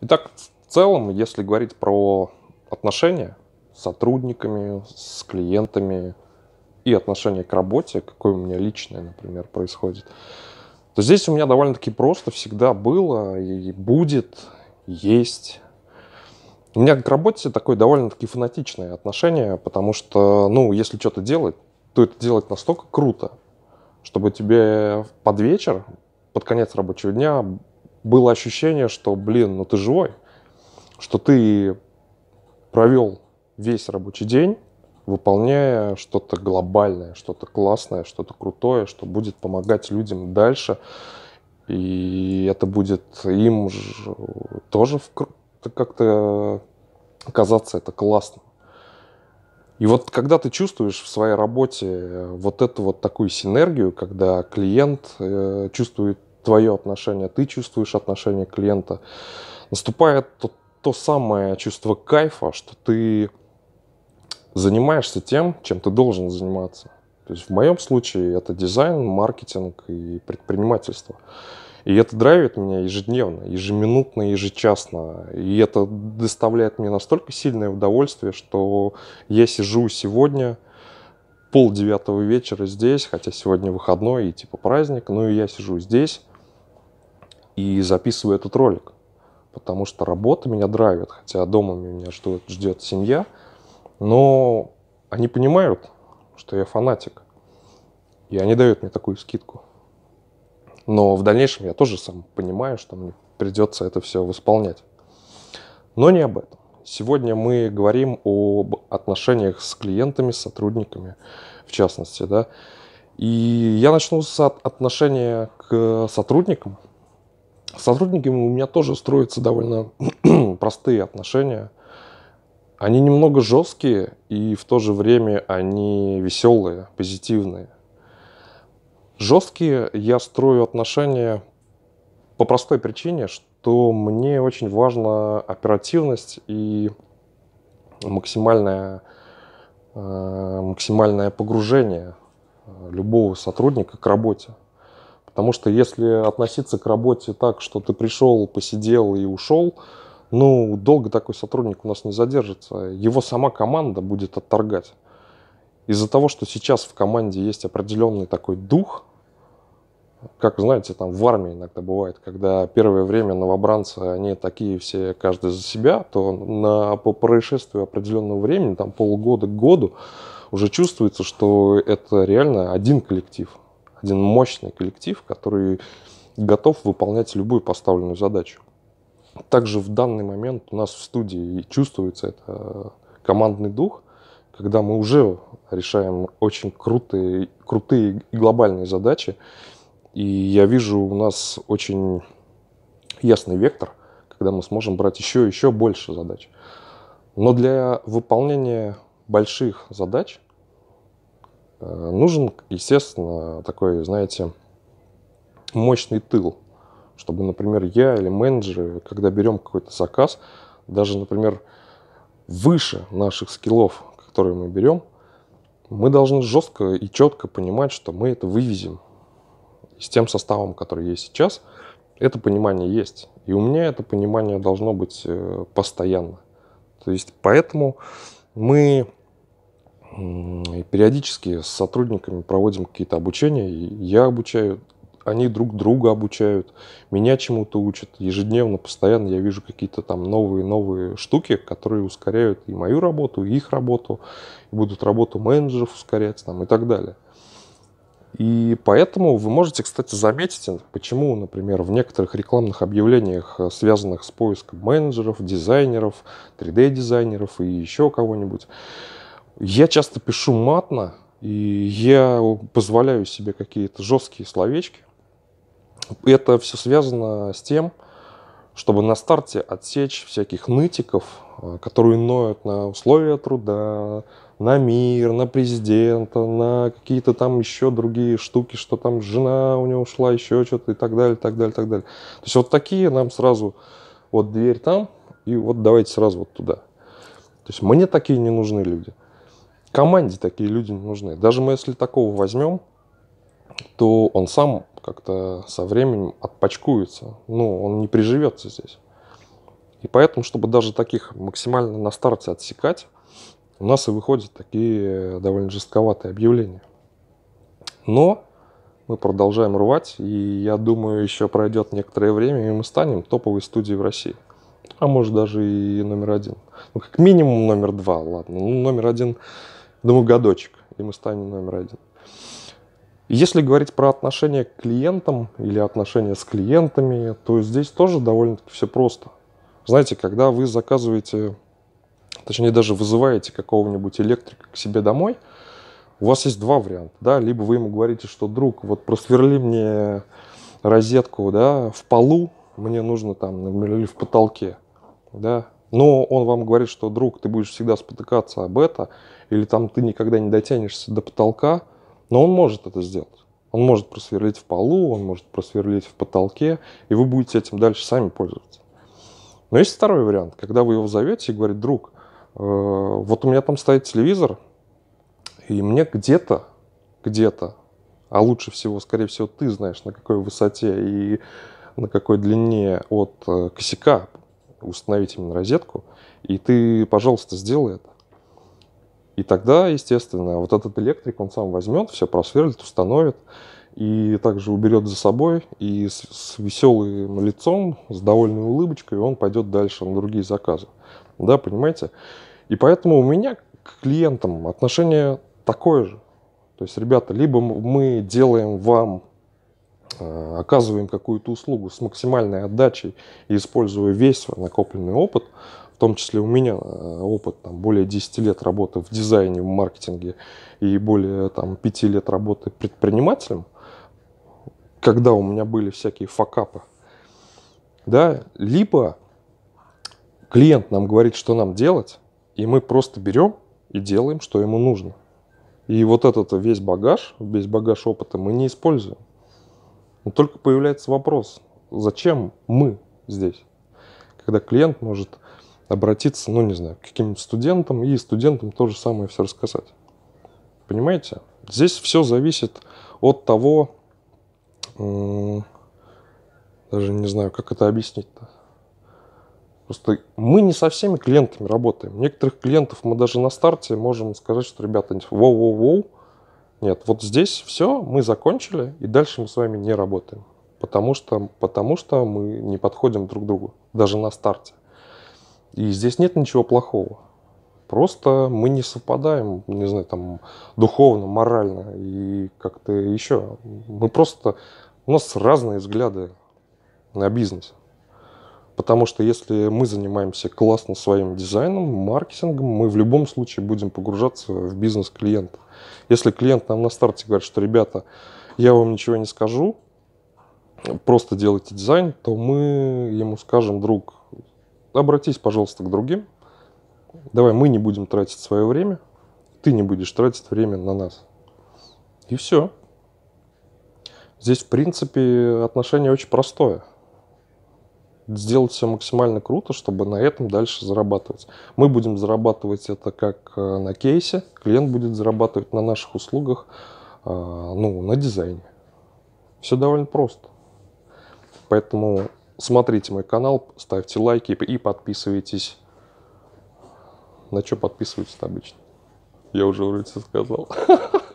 Итак, в целом, если говорить про отношения с сотрудниками, с клиентами и отношение к работе, какое у меня личное, например, происходит, то здесь у меня довольно-таки просто всегда было и будет, есть. У меня к работе такое довольно-таки фанатичное отношение, потому что, ну, если что-то делать, то это делать настолько круто, чтобы тебе под вечер, под конец рабочего дня было ощущение, что, блин, ну ты живой, что ты провел весь рабочий день, выполняя что-то глобальное, что-то классное, что-то крутое, что будет помогать людям дальше. И это будет им тоже как-то казаться это классно. И вот когда ты чувствуешь в своей работе вот эту вот такую синергию, когда клиент э, чувствует твое отношение, ты чувствуешь отношение клиента. Наступает то, то самое чувство кайфа, что ты занимаешься тем, чем ты должен заниматься. То есть в моем случае это дизайн, маркетинг и предпринимательство. И это драйвит меня ежедневно, ежеминутно, ежечасно. И это доставляет мне настолько сильное удовольствие, что я сижу сегодня пол девятого вечера здесь, хотя сегодня выходной и типа праздник, но и я сижу здесь, и записываю этот ролик. Потому что работа меня драйвит, хотя дома меня ждет, ждет семья, но они понимают, что я фанатик, и они дают мне такую скидку. Но в дальнейшем я тоже сам понимаю, что мне придется это все восполнять. Но не об этом. Сегодня мы говорим об отношениях с клиентами, с сотрудниками, в частности, да. И я начну с отношения к сотрудникам, с сотрудниками у меня тоже строятся довольно простые отношения. Они немного жесткие, и в то же время они веселые, позитивные. Жесткие я строю отношения по простой причине, что мне очень важна оперативность и максимальное, э, максимальное погружение э, любого сотрудника к работе. Потому что если относиться к работе так, что ты пришел, посидел и ушел, ну, долго такой сотрудник у нас не задержится. Его сама команда будет отторгать. Из-за того, что сейчас в команде есть определенный такой дух, как, знаете, там в армии иногда бывает, когда первое время новобранцы, они такие все, каждый за себя, то на, по происшествию определенного времени, там полгода к году, уже чувствуется, что это реально один коллектив – один мощный коллектив, который готов выполнять любую поставленную задачу. Также в данный момент у нас в студии чувствуется это э, командный дух, когда мы уже решаем очень крутые, крутые и глобальные задачи. И я вижу у нас очень ясный вектор, когда мы сможем брать еще и еще больше задач. Но для выполнения больших задач – Э, нужен, естественно, такой, знаете, мощный тыл, чтобы, например, я или менеджеры, когда берем какой-то заказ, даже, например, выше наших скиллов, которые мы берем, мы должны жестко и четко понимать, что мы это вывезем. И с тем составом, который есть сейчас, это понимание есть. И у меня это понимание должно быть э, постоянно. То есть поэтому мы и периодически с сотрудниками проводим какие-то обучения. Я обучаю, они друг друга обучают, меня чему-то учат. Ежедневно, постоянно я вижу какие-то там новые-новые штуки, которые ускоряют и мою работу, и их работу, и будут работу менеджеров ускорять там, и так далее. И поэтому вы можете, кстати, заметить, почему, например, в некоторых рекламных объявлениях, э, связанных с поиском менеджеров, дизайнеров, 3D-дизайнеров и еще кого-нибудь, я часто пишу матно, и я позволяю себе какие-то жесткие словечки. Это все связано с тем, чтобы на старте отсечь всяких нытиков, а, которые ноют на условия труда, на мир, на президента, на какие-то там еще другие штуки, что там жена у него ушла, еще что-то и так далее, так далее, так далее. То есть вот такие нам сразу, вот дверь там, и вот давайте сразу вот туда. То есть мне такие не нужны люди команде такие люди не нужны. Даже мы если такого возьмем, то он сам как-то со временем отпачкуется. Ну, он не приживется здесь. И поэтому, чтобы даже таких максимально на старте отсекать, у нас и выходят такие довольно жестковатые объявления. Но мы продолжаем рвать, и я думаю, еще пройдет некоторое время, и мы станем топовой студией в России. А может даже и номер один. Ну, как минимум номер два, ладно. Ну, номер один Думаю, ну, годочек, и мы станем номер один. Если говорить про отношения к клиентам или отношения с клиентами, то здесь тоже довольно-таки все просто. Знаете, когда вы заказываете, точнее даже вызываете какого-нибудь электрика к себе домой, у вас есть два варианта, да, либо вы ему говорите, что друг, вот просверли мне розетку, да, в полу, мне нужно там, или в потолке, да, но он вам говорит, что друг, ты будешь всегда спотыкаться об это, или там ты никогда не дотянешься до потолка, но он может это сделать. Он может просверлить в полу, он может просверлить в потолке, и вы будете этим дальше сами пользоваться. Но есть второй вариант, когда вы его зовете и говорит друг, э, вот у меня там стоит телевизор, и мне где-то, где-то, а лучше всего, скорее всего, ты знаешь, на какой высоте и на какой длине от э, косяка установить именно розетку, и ты, пожалуйста, сделай это. И тогда, естественно, вот этот электрик, он сам возьмет, все просверлит, установит, и также уберет за собой, и с, с веселым лицом, с довольной улыбочкой он пойдет дальше на другие заказы. Да, понимаете? И поэтому у меня к клиентам отношение такое же. То есть, ребята, либо мы делаем вам, э, оказываем какую-то услугу с максимальной отдачей и используя весь свой накопленный опыт – в том числе у меня э, опыт там, более 10 лет работы в дизайне, в маркетинге и более там, 5 лет работы предпринимателем, когда у меня были всякие факапы, да, либо клиент нам говорит, что нам делать, и мы просто берем и делаем, что ему нужно. И вот этот весь багаж, весь багаж опыта мы не используем. Но только появляется вопрос, зачем мы здесь? Когда клиент может обратиться, ну, не знаю, к каким-нибудь студентам и студентам то же самое все рассказать. Понимаете? Здесь все зависит от того, даже не знаю, как это объяснить-то. Просто мы не со всеми клиентами работаем. Некоторых клиентов мы даже на старте можем сказать, что, ребята, воу-воу-воу, нет, вот здесь все, мы закончили, и дальше мы с вами не работаем. Потому что, потому что мы не подходим друг к другу, даже на старте. И здесь нет ничего плохого. Просто мы не совпадаем, не знаю, там, духовно, морально и как-то еще. Мы просто... У нас разные взгляды на бизнес. Потому что если мы занимаемся классно своим дизайном, маркетингом, мы в любом случае будем погружаться в бизнес клиента. Если клиент нам на старте говорит, что, ребята, я вам ничего не скажу, просто делайте дизайн, то мы ему скажем, друг, обратись, пожалуйста, к другим. Давай мы не будем тратить свое время, ты не будешь тратить время на нас. И все. Здесь, в принципе, отношение очень простое. Сделать все максимально круто, чтобы на этом дальше зарабатывать. Мы будем зарабатывать это как э, на кейсе, клиент будет зарабатывать на наших услугах, э, ну, на дизайне. Все довольно просто. Поэтому смотрите мой канал, ставьте лайки и подписывайтесь. На что подписывайтесь обычно? Я уже вроде все сказал.